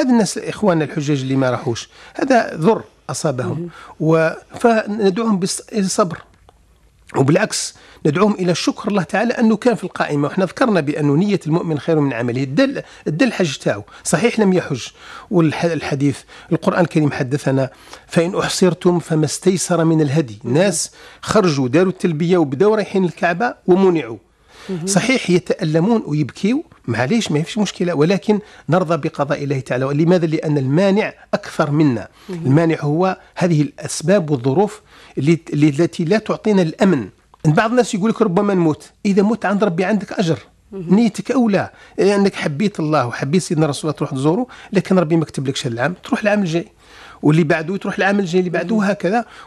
هذا الناس إخواننا الحجاج اللي ما راحوش هذا ضر أصابهم فندعوهم بالصبر وبالعكس ندعوهم الى شكر الله تعالى انه كان في القائمه واحنا ذكرنا بانه نيه المؤمن خير من عمله الدل الدل حج تاعو صحيح لم يحج والحديث القران الكريم حدثنا فان احصرتم فما استيسر من الهدي ناس خرجوا داروا التلبيه وبداوا رايحين الكعبه ومنعوا صحيح يتالمون ويبكيوا معليش ما فيش مشكله ولكن نرضى بقضاء الله تعالى لماذا لان المانع اكثر منا المانع هو هذه الاسباب والظروف التي لا تعطينا الامن بعض الناس يقول لك ربما نموت اذا مت عند ربي عندك اجر نيتك اولى لانك إيه، حبيت الله وحبيت سيدنا رسول الله تروح تزوره لكن ربي ما كتب لكش العام تروح العام الجاي واللي بعده تروح العام الجاي اللي بعده وهكذا